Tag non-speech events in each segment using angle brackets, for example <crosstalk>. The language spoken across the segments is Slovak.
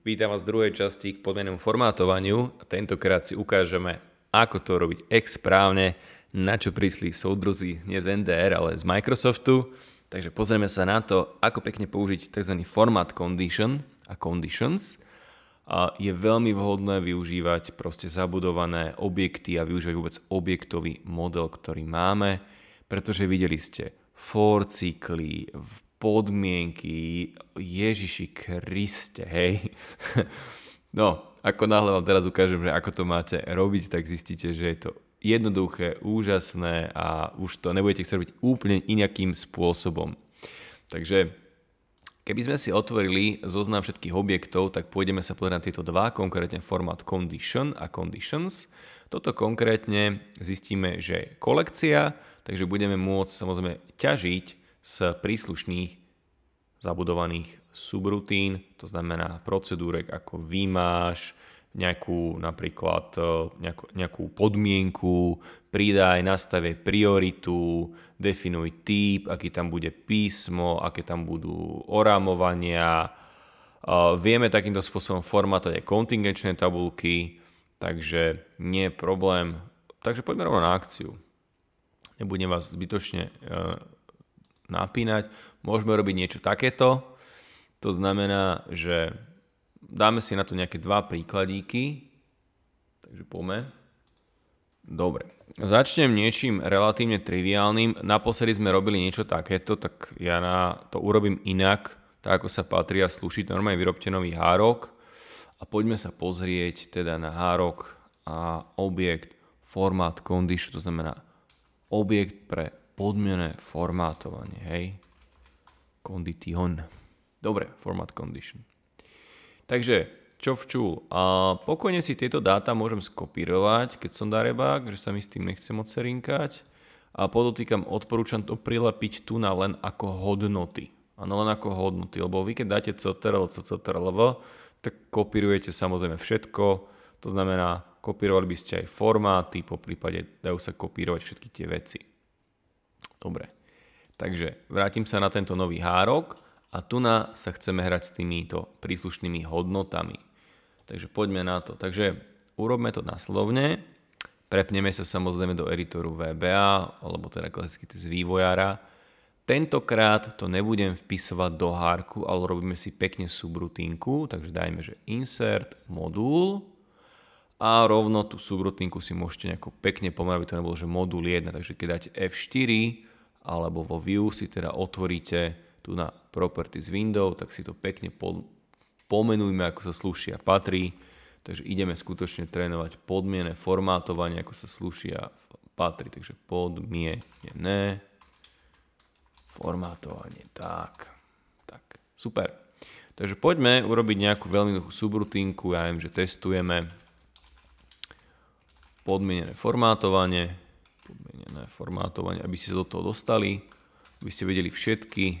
Vítam vás z druhej časti k podmenom formátovaniu. Tentokrát si ukážeme, ako to robiť ex správne, na čo prísli soudruzi nie z NDR, ale z Microsoftu. Takže pozrieme sa na to, ako pekne použiť tzv. format condition a conditions. A je veľmi vhodné využívať proste zabudované objekty a využívať vôbec objektový model, ktorý máme, pretože videli ste for cykly, podmienky Ježiši Kriste, hej. <laughs> No, ako náhle vám teraz ukážem, že ako to máte robiť, tak zistíte, že je to jednoduché, úžasné a už to nebudete chcieť robiť úplne inakým spôsobom. Takže keby sme si otvorili zoznam všetkých objektov, tak pôjdeme sa pozrieť na tieto dva, konkrétne formát condition a conditions. Toto konkrétne zistíme, že je kolekcia, takže budeme môcť samozrejme ťažiť z príslušných zabudovaných subrutín, to znamená procedúrek ako výmáš, nejakú napríklad e, nejakú, nejakú podmienku, pridaj, nastave prioritu, definuj typ, aký tam bude písmo, aké tam budú orámovania. E, vieme takýmto spôsobom formátať aj kontingenčné tabulky, takže nie je problém. Takže poďme rovno na akciu. Nebudem vás zbytočne e, napínať, môžeme robiť niečo takéto. To znamená, že dáme si na to nejaké dva príkladíky. Takže poďme. Dobre. Začnem niečím relatívne triviálnym. Naposledy sme robili niečo takéto, tak ja na to urobím inak, tak ako sa patrí a slúšiť. Normálne vyrobte nový hárok a poďme sa pozrieť teda na hárok a objekt format condition, to znamená objekt pre podmienené formátovanie, hej. Condition. Dobre, format condition. Takže, čo včul? A pokojne si tieto dáta môžem skopírovať, keď som darebák, že sa mi s tým nechcem odserinkať. A podotýkam, odporúčam to prilepiť tu na len ako hodnoty. Áno, len ako hodnoty, lebo vy keď dáte CTRL, v, tak kopírujete samozrejme všetko, to znamená, kopírovali by ste aj formáty, po prípade dajú sa kopírovať všetky tie veci. Dobre, takže vrátim sa na tento nový hárok a tu na sa chceme hrať s týmito príslušnými hodnotami. Takže poďme na to. Takže urobme to náslovne. Prepneme sa samozrejme do editoru VBA, alebo teda klasicky z vývojára. Tentokrát to nebudem vpisovať do hárku, ale robíme si pekne subrutinku, takže dajme, že insert modul a rovno tú subrutinku si môžete nejako pekne aby to nebolo, že modul 1, takže keď dáte F4 alebo vo View si teda otvoríte tu na Properties window, tak si to pekne pomenujme, ako sa sluší a patrí. Takže ideme skutočne trénovať podmienne formátovanie, ako sa sluší a patrí. Takže podmienené formátovanie. Tak, tak, super. Takže poďme urobiť nejakú veľmi jednoduchú subrutinku. Ja viem, že testujeme podmienené formátovanie, podmienené formátovanie, aby ste sa do toho dostali, aby ste vedeli všetky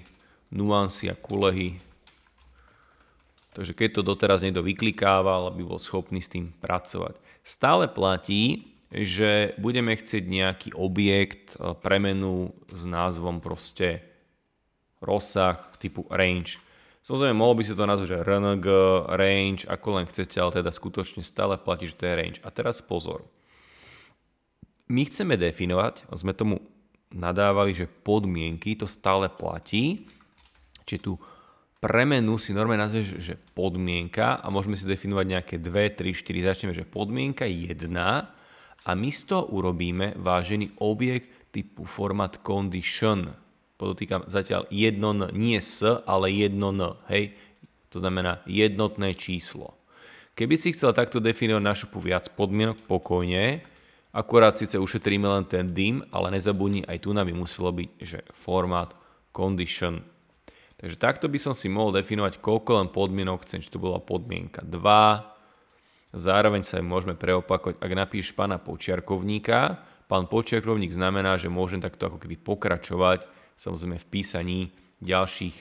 nuancy a kulehy. Takže keď to doteraz niekto vyklikával, aby bol schopný s tým pracovať. Stále platí, že budeme chcieť nejaký objekt, e, premenu s názvom proste rozsah typu range. Samozrejme, mohol by si to nazvať, že RNG, range, ako len chcete, ale teda skutočne stále platí, že to je range. A teraz pozor my chceme definovať, a sme tomu nadávali, že podmienky, to stále platí, či tu premenu si normálne nazveš, že podmienka a môžeme si definovať nejaké 2, 3, 4, začneme, že podmienka 1 a my z toho urobíme vážený objekt typu format condition. Podotýkam zatiaľ jedno n, nie s, ale jedno n, hej? To znamená jednotné číslo. Keby si chcel takto definovať náš viac podmienok, pokojne, Akurát síce ušetríme len ten dym, ale nezabudni, aj tu nám by muselo byť, že format condition. Takže takto by som si mohol definovať, koľko len podmienok chcem, či to bola podmienka 2. Zároveň sa môžeme preopakovať, ak napíš pána počiarkovníka, pán počiarkovník znamená, že môžem takto ako keby pokračovať, samozrejme v písaní ďalších,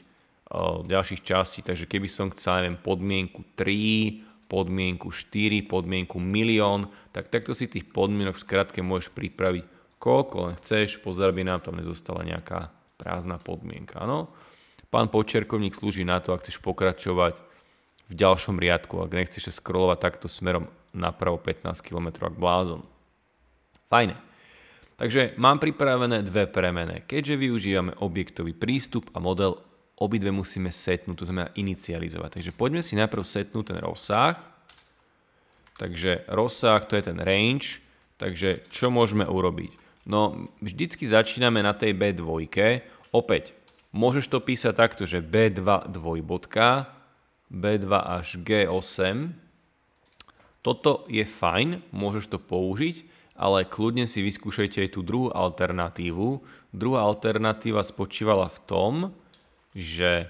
eh, ďalších častí. Takže keby som chcel, neviem, podmienku 3, podmienku 4, podmienku milión, tak takto si tých podmienok v skratke môžeš pripraviť koľko len chceš, pozor, aby nám tam nezostala nejaká prázdna podmienka. Ano? Pán počerkovník slúži na to, ak chceš pokračovať v ďalšom riadku, ak nechceš skrolovať scrollovať takto smerom napravo 15 km, ak blázon. Fajne. Takže mám pripravené dve premene, keďže využívame objektový prístup a model obidve musíme setnúť, to znamená inicializovať. Takže poďme si najprv setnúť ten rozsah. Takže rozsah, to je ten range. Takže čo môžeme urobiť? No, vždycky začíname na tej B2. Opäť, môžeš to písať takto, že B2 dvojbodka, B2 až G8. Toto je fajn, môžeš to použiť, ale kľudne si vyskúšajte aj tú druhú alternatívu. Druhá alternatíva spočívala v tom, že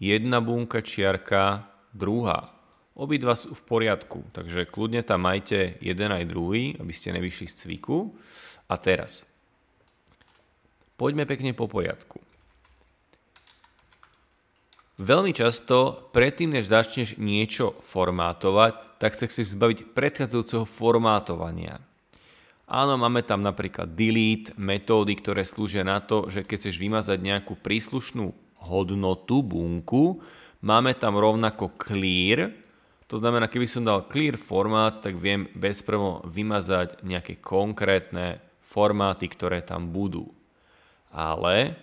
jedna bunka čiarka, druhá. Obidva sú v poriadku, takže kľudne tam majte jeden aj druhý, aby ste nevyšli z cviku. A teraz, poďme pekne po poriadku. Veľmi často, predtým než začneš niečo formátovať, tak sa chceš zbaviť predchádzajúceho formátovania. Áno, máme tam napríklad delete metódy, ktoré slúžia na to, že keď chceš vymazať nejakú príslušnú hodnotu bunku, máme tam rovnako clear, to znamená, keby som dal clear formát, tak viem bezprvo vymazať nejaké konkrétne formáty, ktoré tam budú. Ale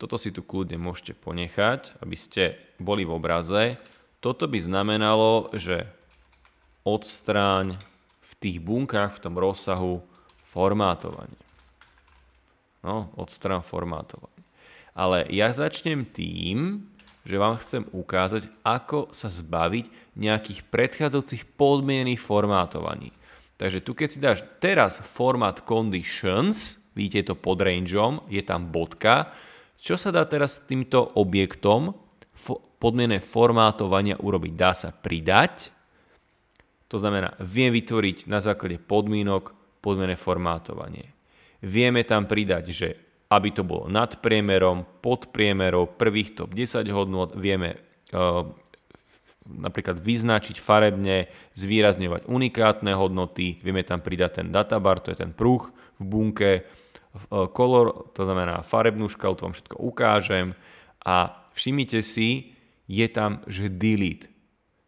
toto si tu kľudne môžete ponechať, aby ste boli v obraze. Toto by znamenalo, že odstráň v tých bunkách, v tom rozsahu formátovanie. No, odstráň formátovať ale ja začnem tým, že vám chcem ukázať, ako sa zbaviť nejakých predchádzajúcich podmienených formátovaní. Takže tu keď si dáš teraz format conditions, vidíte to pod rangeom, je tam bodka, čo sa dá teraz s týmto objektom podmienené formátovania urobiť? Dá sa pridať, to znamená, viem vytvoriť na základe podmienok podmienené formátovanie. Vieme tam pridať, že aby to bolo nad priemerom, pod priemerom, prvých top 10 hodnot vieme eh, napríklad vyznačiť farebne, zvýrazňovať unikátne hodnoty, vieme tam pridať ten databar, to je ten pruh v bunke, eh, kolor, to znamená farebnú škálu, to vám všetko ukážem a všimnite si, je tam, že delete.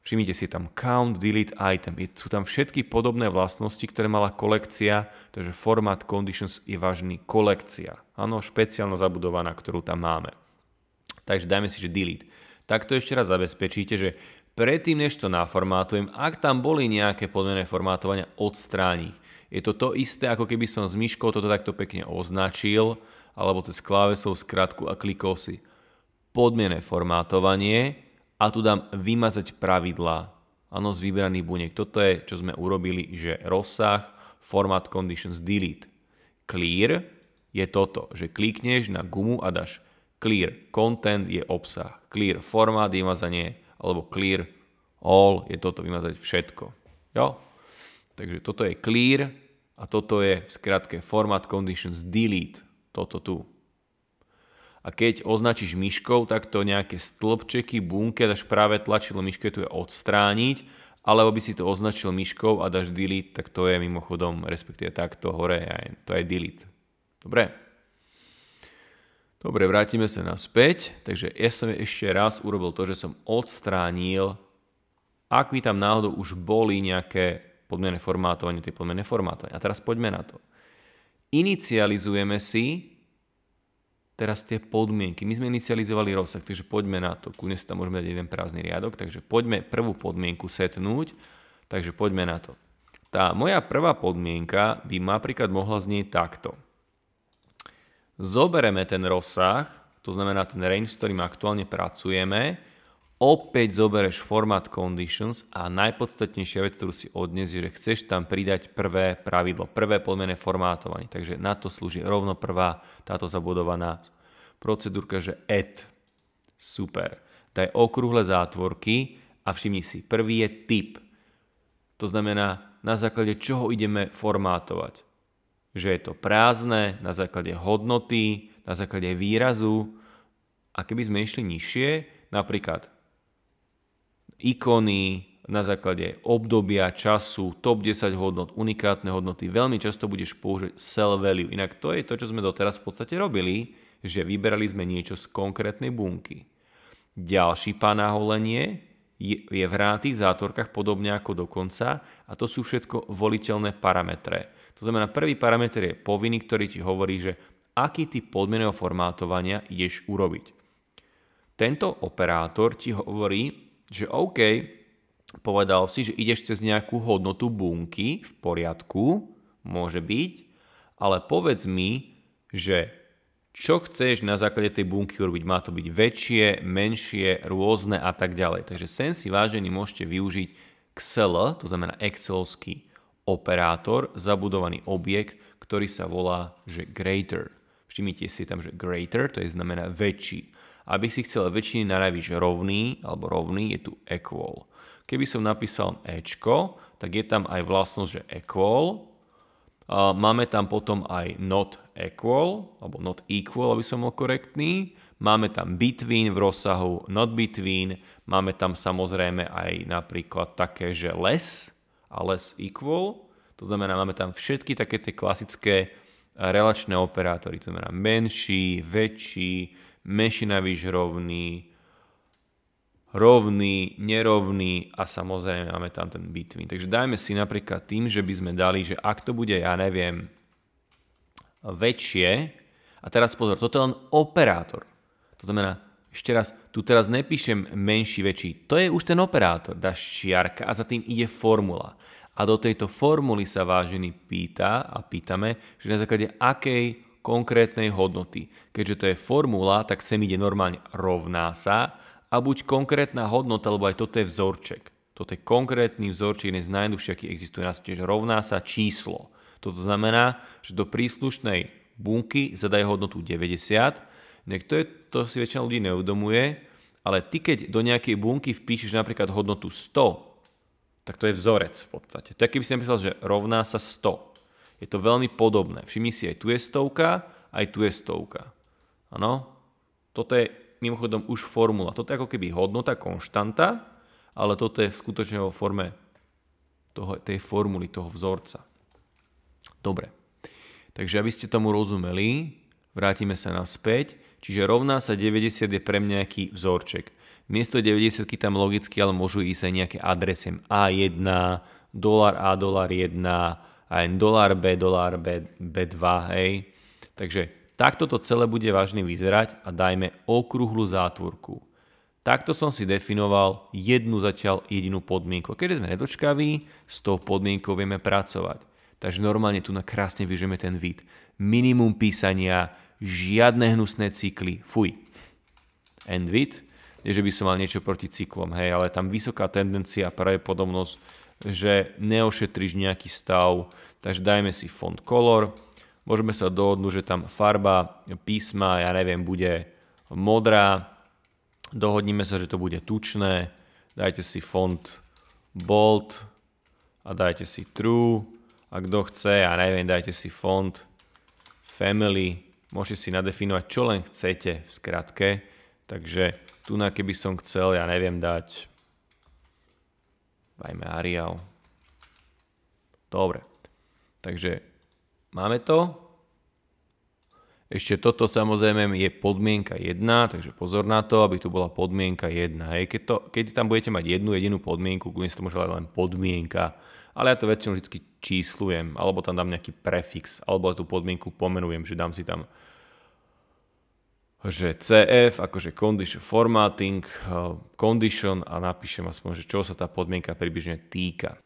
Všimnite si tam count, delete, item. Sú tam všetky podobné vlastnosti, ktoré mala kolekcia, takže format conditions je vážny kolekcia. Áno, špeciálna zabudovaná, ktorú tam máme. Takže dajme si, že delete. Takto ešte raz zabezpečíte, že predtým, než to naformátujem, ak tam boli nejaké podmené formátovania, odstráni Je to to isté, ako keby som s myškou toto takto pekne označil, alebo cez klávesov skratku a klikol si podmienné formátovanie, a tu dám vymazať pravidlá. Áno, z vybraných buniek. Toto je, čo sme urobili, že rozsah, format conditions, delete. Clear je toto, že klikneš na gumu a dáš clear content je obsah, clear format vymazanie, alebo clear all je toto vymazať všetko. Jo? Takže toto je clear a toto je v skratke format conditions delete, toto tu a keď označíš myškou, tak to nejaké stĺpčeky, bunke, dáš práve tlačidlo myšky, tu je odstrániť, alebo by si to označil myškou a dáš delete, tak to je mimochodom, respektíve takto hore, aj, to je delete. Dobre? Dobre, vrátime sa naspäť. Takže ja som ešte raz urobil to, že som odstránil, ak by tam náhodou už boli nejaké podmienné formátovanie, tie podmienené formátovanie. A teraz poďme na to. Inicializujeme si teraz tie podmienky. My sme inicializovali rozsah, takže poďme na to. Kudne sa tam môžeme dať jeden prázdny riadok, takže poďme prvú podmienku setnúť, takže poďme na to. Tá moja prvá podmienka by napríklad mohla znieť takto. Zobereme ten rozsah, to znamená ten range, s ktorým aktuálne pracujeme, opäť zoberieš format conditions a najpodstatnejšia vec, ktorú si odnes, je, že chceš tam pridať prvé pravidlo, prvé podmené formátovanie. Takže na to slúži rovno prvá táto zabudovaná procedúrka, že add. Super. Daj okrúhle zátvorky a všimni si, prvý je typ. To znamená, na základe čoho ideme formátovať. Že je to prázdne, na základe hodnoty, na základe výrazu. A keby sme išli nižšie, napríklad ikony, na základe obdobia, času, top 10 hodnot, unikátne hodnoty, veľmi často budeš použiť sell value. Inak to je to, čo sme doteraz v podstate robili, že vyberali sme niečo z konkrétnej bunky. Ďalší panáholenie je, je v hrátých zátorkách podobne ako dokonca a to sú všetko voliteľné parametre. To znamená, prvý parameter je povinný, ktorý ti hovorí, že aký typ podmieneho formátovania ideš urobiť. Tento operátor ti hovorí, že OK, povedal si, že ideš cez nejakú hodnotu bunky, v poriadku, môže byť, ale povedz mi, že čo chceš na základe tej bunky urobiť. Má to byť väčšie, menšie, rôzne a tak ďalej. Takže sen si vážený môžete využiť Excel, to znamená Excelovský operátor, zabudovaný objekt, ktorý sa volá že greater. Všimnite si tam, že greater, to je znamená väčší aby si chcel väčšiny naravíš rovný alebo rovný, je tu equal. Keby som napísal ečko, tak je tam aj vlastnosť, že equal. Máme tam potom aj not equal, alebo not equal, aby som bol korektný. Máme tam between v rozsahu not between. Máme tam samozrejme aj napríklad také, že less a less equal. To znamená, máme tam všetky také tie klasické relačné operátory. To znamená menší, väčší, mešinavý rovný. rovný, nerovný a samozrejme máme tam ten between. Takže dajme si napríklad tým, že by sme dali, že ak to bude, ja neviem, väčšie, a teraz pozor, toto je len operátor. To znamená, ešte raz, tu teraz nepíšem menší, väčší. To je už ten operátor. Dáš čiarka a za tým ide formula. A do tejto formuly sa vážený pýta a pýtame, že na základe akej konkrétnej hodnoty. Keďže to je formula, tak sem ide normálne rovná sa a buď konkrétna hodnota, lebo aj toto je vzorček. Toto je konkrétny vzorček, jeden z najjednoduchších, aký existuje na svete, že rovná sa číslo. Toto znamená, že do príslušnej bunky zadaj hodnotu 90. Niekto je, to si väčšina ľudí neudomuje, ale ty keď do nejakej bunky vpíšeš napríklad hodnotu 100, tak to je vzorec v podstate. Tak keby si napísal, že rovná sa 100, je to veľmi podobné. Všimni si, aj tu je stovka, aj tu je stovka. Áno? Toto je mimochodom už formula. Toto je ako keby hodnota, konštanta, ale toto je skutočne vo forme toho, tej formuly, toho vzorca. Dobre. Takže aby ste tomu rozumeli, vrátime sa naspäť. Čiže rovná sa 90 je pre mňa nejaký vzorček. Miesto 90 tam logicky ale môžu ísť aj nejaké adresy A1, dolar A, dolar 1, aj dolár B, dolár B, B2, hej. Takže takto to celé bude vážne vyzerať a dajme okrúhlu zátvorku. Takto som si definoval jednu zatiaľ jedinú podmienku. Keď sme nedočkaví, s tou podmienkou vieme pracovať. Takže normálne tu na krásne vyžeme ten vid. Minimum písania, žiadne hnusné cykly, fuj. End vid. Nie, že by som mal niečo proti cyklom, hej, ale tam vysoká tendencia, pravdepodobnosť že neošetriš nejaký stav, takže dajme si fond color, môžeme sa dohodnúť, že tam farba písma, ja neviem, bude modrá, dohodnime sa, že to bude tučné, dajte si fond bold a dajte si true a kto chce, ja neviem, dajte si fond family, môžete si nadefinovať, čo len chcete v skratke, takže tu na keby som chcel, ja neviem, dať dajme Arial. Dobre, takže máme to. Ešte toto samozrejme je podmienka 1, takže pozor na to, aby tu bola podmienka 1. Keď, to, keď tam budete mať jednu jedinú podmienku, kľudne sa to môže len podmienka, ale ja to väčšinou vždy číslujem, alebo tam dám nejaký prefix, alebo tú podmienku pomenujem, že dám si tam že CF, akože condition formatting, eh, condition a napíšem aspoň, že čo sa tá podmienka približne týka.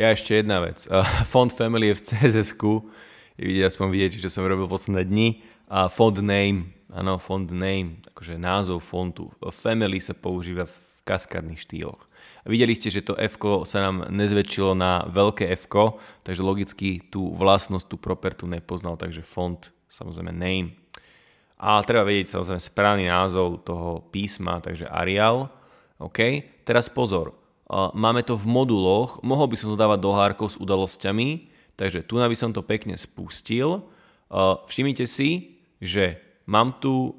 Ja ešte jedna vec. <laughs> Font family je v css ku Vidíte, aspoň vidíte, čo som robil posledné dni. A font name, áno, font name, akože názov fontu. Family sa používa v kaskadných štýloch. videli ste, že to f sa nám nezväčšilo na veľké f takže logicky tú vlastnosť, tú propertu nepoznal, takže font, samozrejme name, a treba vedieť samozrejme správny názov toho písma, takže Arial. OK, teraz pozor. Máme to v moduloch, mohol by som to dávať do hárkov s udalosťami, takže tu by som to pekne spustil. Všimnite si, že mám tu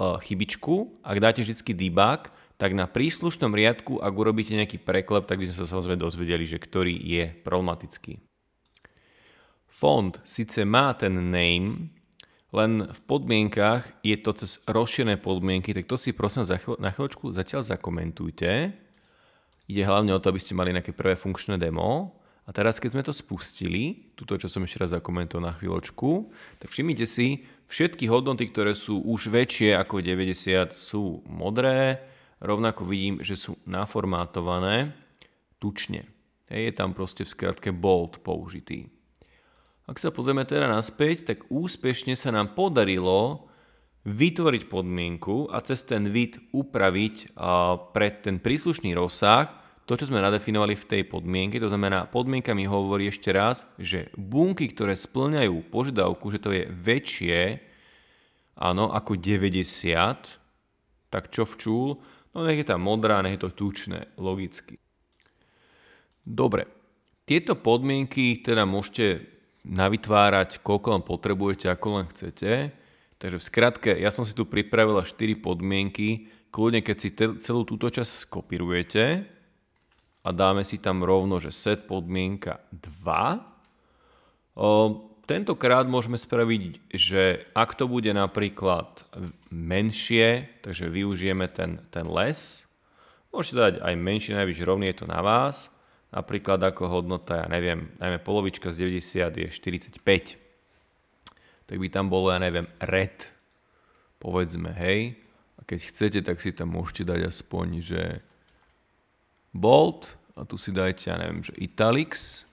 chybičku, ak dáte vždy debug, tak na príslušnom riadku, ak urobíte nejaký preklep, tak by sme sa samozrejme dozvedeli, že ktorý je problematický. Fond síce má ten name, len v podmienkach je to cez rozšírené podmienky, tak to si prosím za chvíľ, na chvíľočku zatiaľ zakomentujte. Ide hlavne o to, aby ste mali nejaké prvé funkčné demo. A teraz, keď sme to spustili, túto, čo som ešte raz zakomentoval na chvíľočku, tak všimnite si, všetky hodnoty, ktoré sú už väčšie ako 90, sú modré. Rovnako vidím, že sú naformátované tučne. Je tam proste v skratke bold použitý. Ak sa pozrieme teda naspäť, tak úspešne sa nám podarilo vytvoriť podmienku a cez ten vid upraviť pre ten príslušný rozsah to, čo sme nadefinovali v tej podmienke. To znamená, podmienka mi hovorí ešte raz, že bunky, ktoré splňajú požiadavku, že to je väčšie áno, ako 90, tak čo včul? No nech je tam modrá, nech je to tučné, logicky. Dobre, tieto podmienky teda môžete navytvárať, koľko len potrebujete, ako len chcete. Takže v skratke, ja som si tu pripravila 4 podmienky. Kľudne, keď si te, celú túto časť skopírujete a dáme si tam rovno, že set podmienka 2. O, tentokrát môžeme spraviť, že ak to bude napríklad menšie, takže využijeme ten, ten les, môžete dať aj menšie, najvyššie rovný je to na vás, napríklad ako hodnota, ja neviem, najmä polovička z 90 je 45, tak by tam bolo, ja neviem, red, povedzme, hej. A keď chcete, tak si tam môžete dať aspoň, že bold, a tu si dajte, ja neviem, že italics,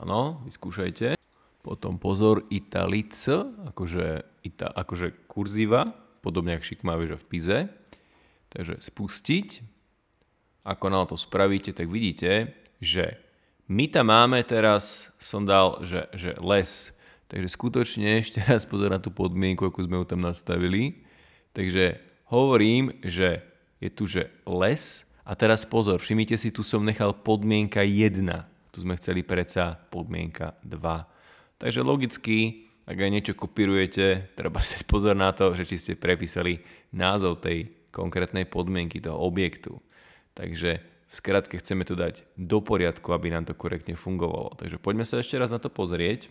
áno, vyskúšajte. Potom pozor, italic, akože, ita, akože kurzíva, podobne ako šikmavé, že v Pize. Takže spustiť, ako na to spravíte, tak vidíte, že my tam máme teraz, som dal, že, že les. Takže skutočne <laughs> ešte raz pozor na tú podmienku, ako sme ju tam nastavili. Takže hovorím, že je tu, že les. A teraz pozor, všimnite si, tu som nechal podmienka 1. Tu sme chceli predsa podmienka 2. Takže logicky, ak aj niečo kopírujete, treba si <laughs> pozor na to, že či ste prepísali názov tej konkrétnej podmienky, toho objektu. Takže v skratke chceme to dať do poriadku, aby nám to korektne fungovalo. Takže poďme sa ešte raz na to pozrieť.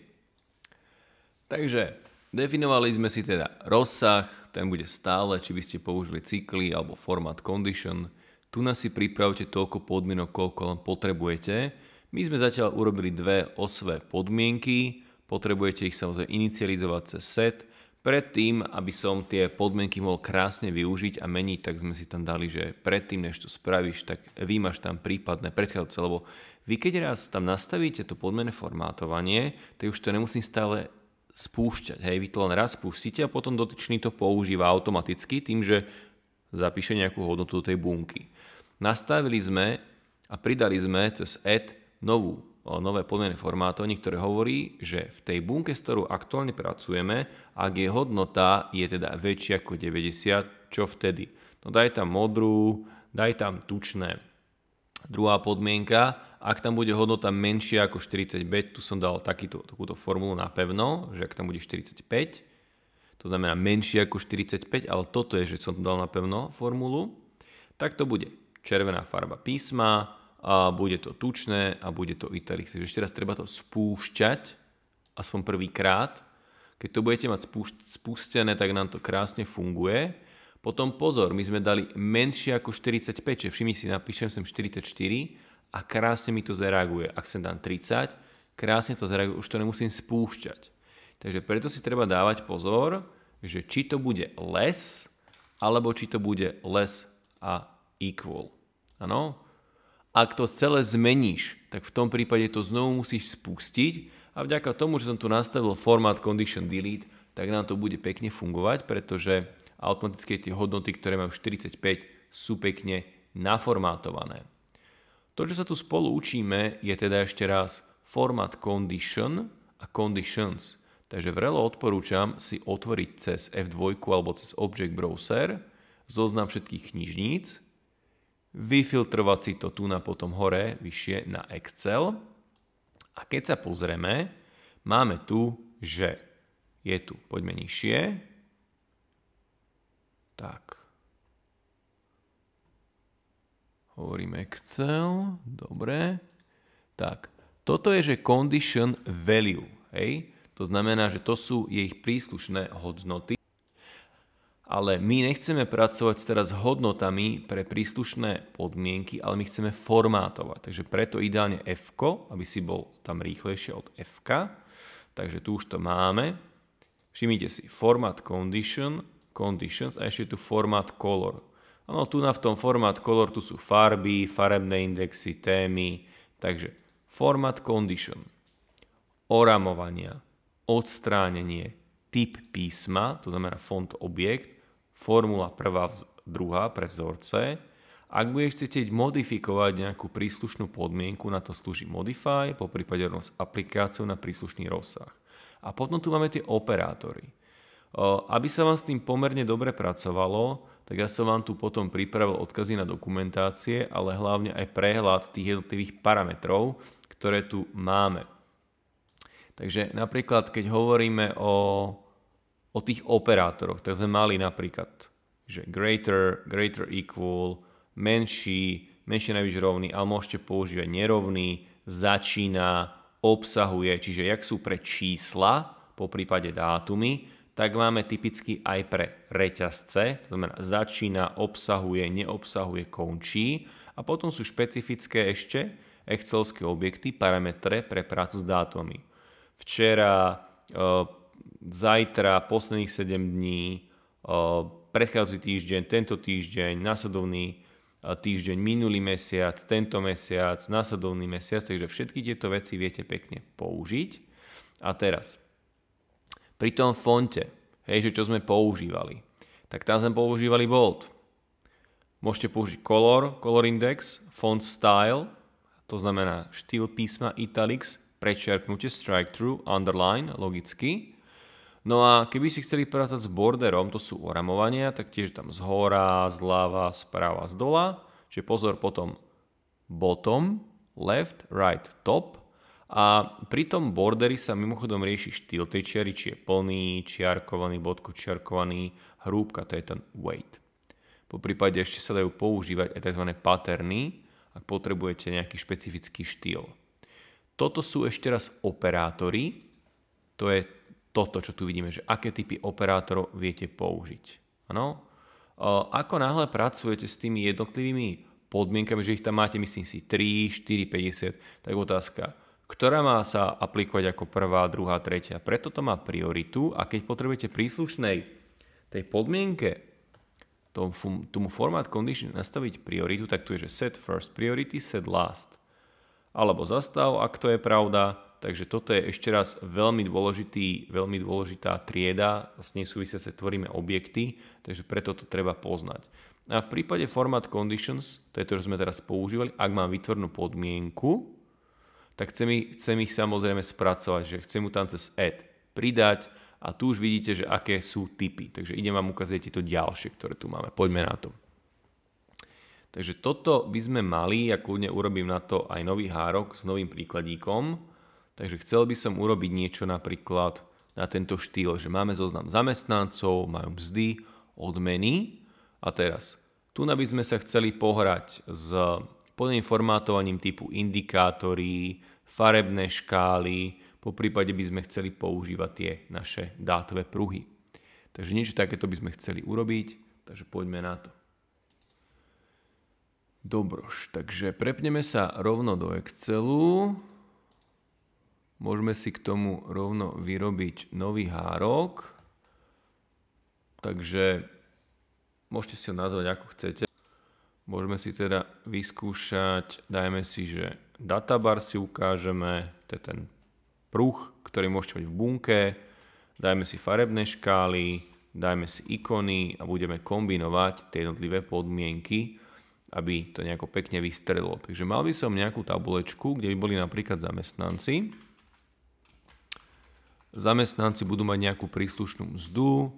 Takže definovali sme si teda rozsah, ten bude stále, či by ste použili cykly alebo format condition. Tu nás si pripravte toľko podmienok, koľko len potrebujete. My sme zatiaľ urobili dve osve podmienky, potrebujete ich samozrejme inicializovať cez set, Predtým, aby som tie podmienky mohol krásne využiť a meniť, tak sme si tam dali, že predtým, než to spravíš, tak vymaš tam prípadné predchádzce, lebo vy keď raz tam nastavíte to podmené formátovanie, tak už to nemusím stále spúšťať. Hej, vy to len raz spúšťate a potom dotyčný to používa automaticky tým, že zapíše nejakú hodnotu do tej bunky. Nastavili sme a pridali sme cez add novú nové podmieny formátovní, ktoré hovorí, že v tej bunke, s ktorou aktuálne pracujeme, ak je hodnota je teda väčšia ako 90, čo vtedy? No daj tam modrú, daj tam tučné. Druhá podmienka, ak tam bude hodnota menšia ako 45, tu som dal takýto, takúto formulu na pevno, že ak tam bude 45, to znamená menšie ako 45, ale toto je, že som to dal na pevno formulu, tak to bude červená farba písma, a bude to tučné a bude to italic. Takže ešte raz treba to spúšťať, aspoň prvýkrát. Keď to budete mať spustené, tak nám to krásne funguje. Potom pozor, my sme dali menšie ako 45, čiže všimni si, napíšem sem 44 a krásne mi to zareaguje. Ak sem dám 30, krásne to zareaguje, už to nemusím spúšťať. Takže preto si treba dávať pozor, že či to bude les, alebo či to bude less a equal. Áno? Ak to celé zmeníš, tak v tom prípade to znovu musíš spustiť a vďaka tomu, že som tu nastavil Format condition delete, tak nám to bude pekne fungovať, pretože automaticky tie hodnoty, ktoré majú 45, sú pekne naformátované. To, čo sa tu spolu učíme, je teda ešte raz format condition a conditions. Takže vrelo odporúčam si otvoriť cez F2 alebo cez Object Browser zoznam všetkých knižníc, vyfiltrovať si to tu na potom hore vyššie na Excel. A keď sa pozrieme, máme tu, že je tu, poďme nižšie. Tak. Hovorím Excel, dobre. Tak, toto je, že condition value, hej? To znamená, že to sú ich príslušné hodnoty. Ale my nechceme pracovať teraz s hodnotami pre príslušné podmienky, ale my chceme formátovať. Takže preto ideálne F, aby si bol tam rýchlejšie od F. Takže tu už to máme. Všimnite si, format condition, conditions a ešte tu format color. Ano, tu na v tom format color, tu sú farby, farebné indexy, témy. Takže format condition, oramovania, odstránenie, typ písma, to znamená font objekt, formula prvá, druhá pre vzorce. Ak budeš chcieť modifikovať nejakú príslušnú podmienku, na to slúži modify, po prípade s aplikáciou na príslušný rozsah. A potom tu máme tie operátory. Aby sa vám s tým pomerne dobre pracovalo, tak ja som vám tu potom pripravil odkazy na dokumentácie, ale hlavne aj prehľad tých jednotlivých parametrov, ktoré tu máme. Takže napríklad, keď hovoríme o o tých operátoroch. Tak sme mali napríklad, že greater, greater equal, menší, menší najvyšší rovný, ale môžete používať nerovný, začína, obsahuje. Čiže jak sú pre čísla, po prípade dátumy, tak máme typicky aj pre reťazce, to znamená začína, obsahuje, neobsahuje, končí. A potom sú špecifické ešte excelské objekty, parametre pre prácu s dátumami. Včera eh, zajtra, posledných 7 dní, e, prechádzajúci týždeň, tento týždeň, následovný e, týždeň, minulý mesiac, tento mesiac, následovný mesiac, takže všetky tieto veci viete pekne použiť. A teraz, pri tom fonte, hej, že čo sme používali, tak tam sme používali bold. Môžete použiť color, color index, font style, to znamená štýl písma italics, prečerknutie, strike through, underline, logicky. No a keby si chceli pracovať s borderom, to sú oramovania, tak tiež tam z hora, z správa, z dola. Čiže pozor potom bottom, left, right, top. A pri tom bordery sa mimochodom rieši štýl tej čiary, či je plný, čiarkovaný, bodko čiarkovaný, hrúbka, to je ten weight. Po prípade ešte sa dajú používať aj tzv. paterny, ak potrebujete nejaký špecifický štýl. Toto sú ešte raz operátory, to je toto, čo tu vidíme, že aké typy operátorov viete použiť. Ano? Ako náhle pracujete s tými jednotlivými podmienkami, že ich tam máte, myslím si, 3, 4, 50, tak otázka, ktorá má sa aplikovať ako prvá, druhá, tretia. Preto to má prioritu a keď potrebujete príslušnej tej podmienke tomu, format condition nastaviť prioritu, tak tu je, že set first priority, set last. Alebo zastav, ak to je pravda, Takže toto je ešte raz veľmi, dôležitý, veľmi dôležitá trieda, s nej sa tvoríme objekty, takže preto to treba poznať. A v prípade format conditions, to je to, čo sme teraz používali, ak mám vytvornú podmienku, tak chcem ich, chcem ich samozrejme spracovať, že chcem mu tam cez add pridať a tu už vidíte, že aké sú typy. Takže idem vám ukázať tieto ďalšie, ktoré tu máme. Poďme na to. Takže toto by sme mali, ja kľudne urobím na to aj nový hárok s novým príkladíkom. Takže chcel by som urobiť niečo napríklad na tento štýl, že máme zoznam zamestnancov, majú mzdy, odmeny a teraz tu by sme sa chceli pohrať s plným formátovaním typu indikátory, farebné škály, po prípade by sme chceli používať tie naše dátové pruhy. Takže niečo takéto by sme chceli urobiť, takže poďme na to. Dobrož, takže prepneme sa rovno do Excelu. Môžeme si k tomu rovno vyrobiť nový hárok. Takže môžete si ho nazvať ako chcete. Môžeme si teda vyskúšať, dajme si, že databar si ukážeme, to je ten pruh, ktorý môžete mať v bunke, dajme si farebné škály, dajme si ikony a budeme kombinovať tie jednotlivé podmienky, aby to nejako pekne vystrelilo. Takže mal by som nejakú tabulečku, kde by boli napríklad zamestnanci, zamestnanci budú mať nejakú príslušnú mzdu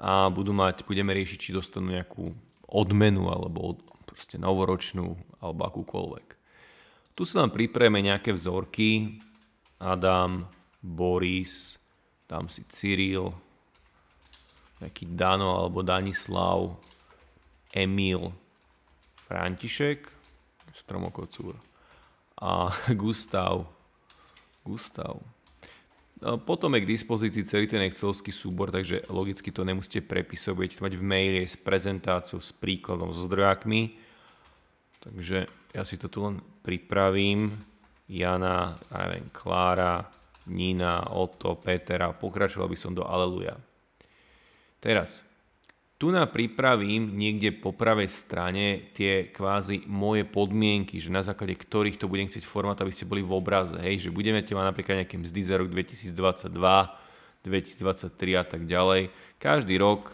a budú mať, budeme riešiť, či dostanú nejakú odmenu alebo od, proste novoročnú alebo akúkoľvek. Tu sa nám pripreme nejaké vzorky. Adam, Boris, tam si Cyril, nejaký Dano alebo Danislav, Emil, František, stromokocúr a <laughs> Gustav, Gustav, Eh, potom je k dispozícii celý ten excelovský súbor, takže logicky to nemusíte prepisovať, budete mať v maile s prezentáciou, s príkladom, so zdrojákmi. Takže ja si to tu len pripravím. Jana, neviem, Klára, Nina, Otto, Petera. Pokračoval by som do Aleluja. Teraz, tu na pripravím niekde po pravej strane tie kvázi moje podmienky, že na základe ktorých to budem chcieť format, aby ste boli v obraze. Hej, že budeme mať napríklad nejaký mzdy za rok 2022, 2023 a tak ďalej. Každý rok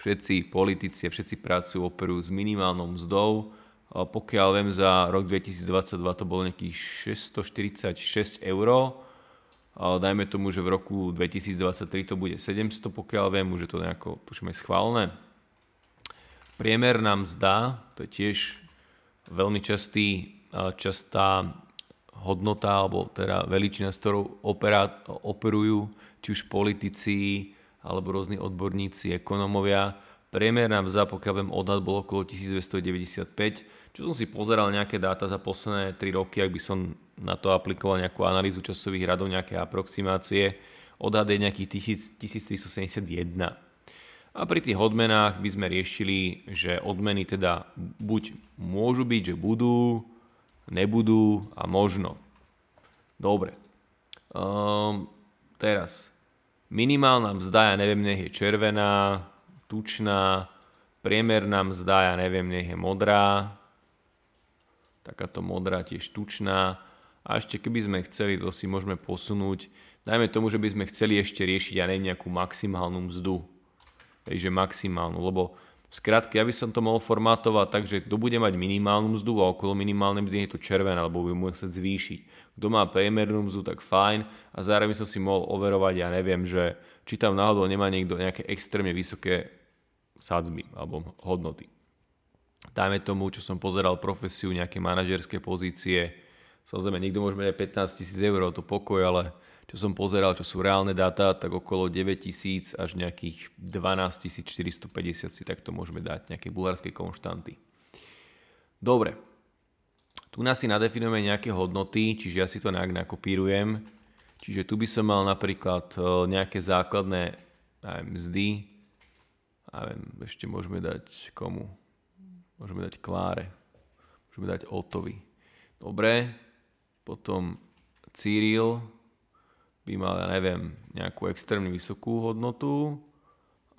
všetci politici a všetci prácu operujú s minimálnou mzdou. Pokiaľ viem, za rok 2022 to bolo nejakých 646 eur dajme tomu, že v roku 2023 to bude 700, pokiaľ viem, už je to nejako, tuším, aj schválne. Priemer nám zdá, to je tiež veľmi častý, častá hodnota, alebo teda veličina, s ktorou opera, operujú či už politici, alebo rôzni odborníci, ekonomovia. Priemer nám zdá, pokiaľ viem, odhad bol okolo 1295, čo som si pozeral nejaké dáta za posledné 3 roky, ak by som na to aplikoval nejakú analýzu časových radov, nejaké aproximácie. Odhad je nejakých 1371. A pri tých odmenách by sme riešili, že odmeny teda buď môžu byť, že budú, nebudú a možno. Dobre. Um, teraz. Minimálna mzda, ja neviem, nech je červená, tučná, priemerná mzda, ja neviem, nech je modrá, takáto modrá tiež tučná a ešte keby sme chceli, to si môžeme posunúť, Najmä tomu, že by sme chceli ešte riešiť, ja nejakú maximálnu mzdu. Takže maximálnu, lebo v skratke, ja by som to mohol formátovať tak, že kto bude mať minimálnu mzdu a okolo minimálnej mzdy je to červené, alebo by mu chcet zvýšiť. Kto má priemernú mzdu, tak fajn. A zároveň som si mohol overovať, ja neviem, že či tam náhodou nemá niekto nejaké extrémne vysoké sadzby alebo hodnoty. Dajme tomu, čo som pozeral profesiu, nejaké manažerské pozície, Samozrejme, niekto môže mať aj 15 tisíc eur, to pokoj, ale čo som pozeral, čo sú reálne dáta, tak okolo 9 tisíc až nejakých 12 450 si takto môžeme dať, nejaké bulharské konštanty. Dobre, tu nás si nadefinujeme nejaké hodnoty, čiže ja si to nejak nakopírujem. Čiže tu by som mal napríklad e, nejaké základné mzdy. ešte môžeme dať komu? Môžeme dať Kláre. Môžeme dať Otovi. Dobre, potom Cyril by mal, ja neviem, nejakú extrémne vysokú hodnotu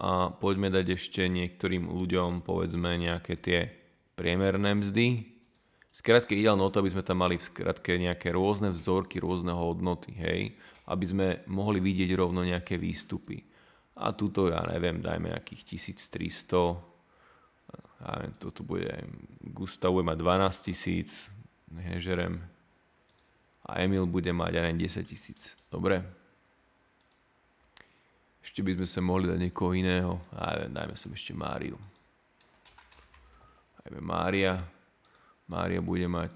a poďme dať ešte niektorým ľuďom, povedzme, nejaké tie priemerné mzdy. Skratke ideálne o to, aby sme tam mali v skratke nejaké rôzne vzorky, rôzne hodnoty, hej, aby sme mohli vidieť rovno nejaké výstupy. A tuto, ja neviem, dajme nejakých 1300, ja neviem, toto bude, Gustav bude mať 12 000 nežerem, a Emil bude mať aj 10 tisíc. Dobre? Ešte by sme sa mohli dať niekoho iného. ajme dajme som ešte Máriu. Ajme Mária. Mária bude mať...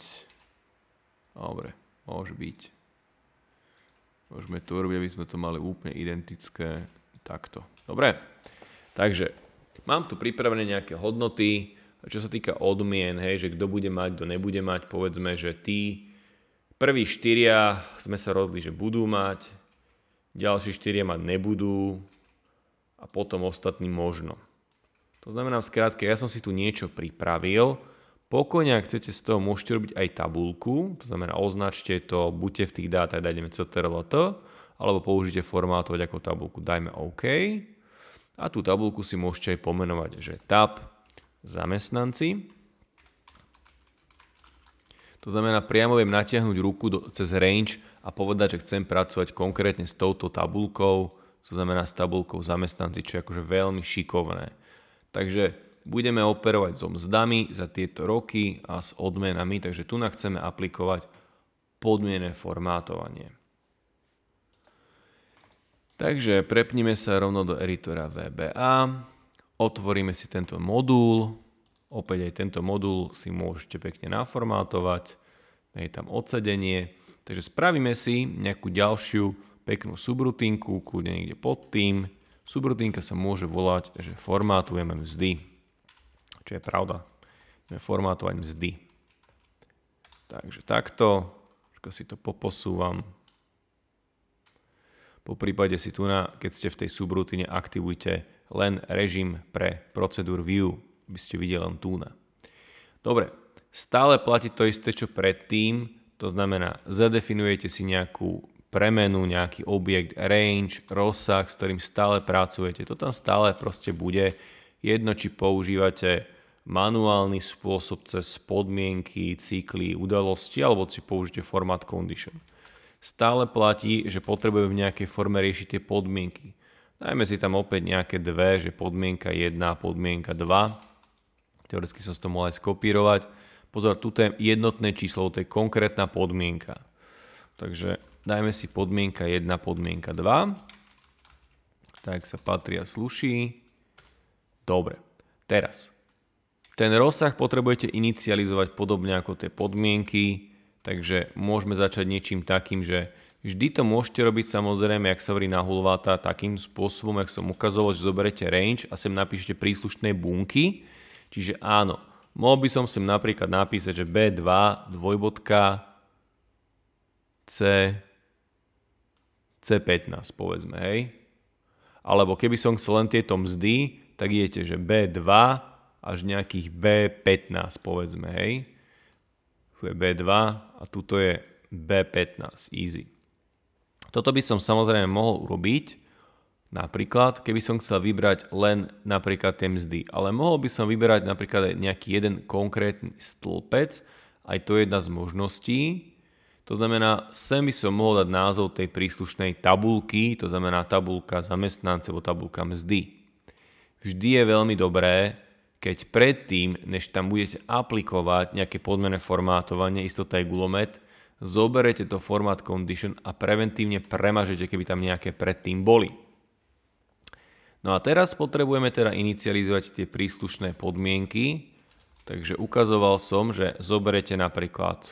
Dobre, môže byť. Môžeme to urobiť, aby sme to mali úplne identické. Takto. Dobre. Takže, mám tu pripravené nejaké hodnoty. Čo sa týka odmien, hej, že kto bude mať, kto nebude mať, povedzme, že ty Prví štyria sme sa rozhodli, že budú mať, ďalší štyria mať nebudú a potom ostatní možno. To znamená v skratke, ja som si tu niečo pripravil, pokojne ak chcete z toho môžete robiť aj tabulku, to znamená označte to, buďte v tých dátach, dajme CTRLT, alebo použite formátovať ako tabulku, dajme OK. A tú tabulku si môžete aj pomenovať, že tab zamestnanci. To znamená, priamo viem natiahnuť ruku do, cez range a povedať, že chcem pracovať konkrétne s touto tabulkou, to znamená s tabulkou zamestnanci, čo je akože veľmi šikovné. Takže budeme operovať so mzdami za tieto roky a s odmenami, takže tu chceme aplikovať podmienené formátovanie. Takže prepnime sa rovno do editora VBA, otvoríme si tento modul, Opäť aj tento modul si môžete pekne naformátovať, je tam odsedenie. Takže spravíme si nejakú ďalšiu peknú subrutinku, kľudne niekde pod tým. Subrutinka sa môže volať, že formátujeme mzdy. Čo je pravda. Ideme formátovať mzdy. Takže takto, si to poposúvam. Po prípade si tu, na, keď ste v tej subrutine, aktivujte len režim pre procedúr view by ste videli len túna. Dobre, stále platí to isté, čo predtým, to znamená, zadefinujete si nejakú premenu, nejaký objekt, range, rozsah, s ktorým stále pracujete. To tam stále proste bude. Jedno, či používate manuálny spôsob cez podmienky, cykly, udalosti, alebo si použite format condition. Stále platí, že potrebujeme v nejakej forme riešiť tie podmienky. Dajme si tam opäť nejaké dve, že podmienka 1 a podmienka 2 Teoreticky som si to mohol aj skopírovať. Pozor, tu je jednotné číslo, to je konkrétna podmienka. Takže dajme si podmienka 1, podmienka 2. Tak sa patria sluší. Dobre, teraz. Ten rozsah potrebujete inicializovať podobne ako tie podmienky, takže môžeme začať niečím takým, že vždy to môžete robiť samozrejme, ak sa hovorí na hulváta, takým spôsobom, ak som ukazoval, že zoberete range a sem napíšete príslušné bunky, Čiže áno, mohol by som sem napríklad napísať, že B2 dvojbodka C C15 povedzme, hej? Alebo keby som chcel len tieto mzdy, tak idete, že B2 až nejakých B15 povedzme, hej? Tu je B2 a tuto je B15, easy. Toto by som samozrejme mohol urobiť, Napríklad, keby som chcel vybrať len napríklad tie mzdy, ale mohol by som vyberať napríklad aj nejaký jeden konkrétny stĺpec, aj to je jedna z možností. To znamená, sem by som mohol dať názov tej príslušnej tabulky, to znamená tabulka zamestnance alebo tabulka mzdy. Vždy je veľmi dobré, keď predtým, než tam budete aplikovať nejaké podmené formátovanie, istota je gulomet, zoberete to format condition a preventívne premažete, keby tam nejaké predtým boli. No a teraz potrebujeme teda inicializovať tie príslušné podmienky. Takže ukazoval som, že zoberete napríklad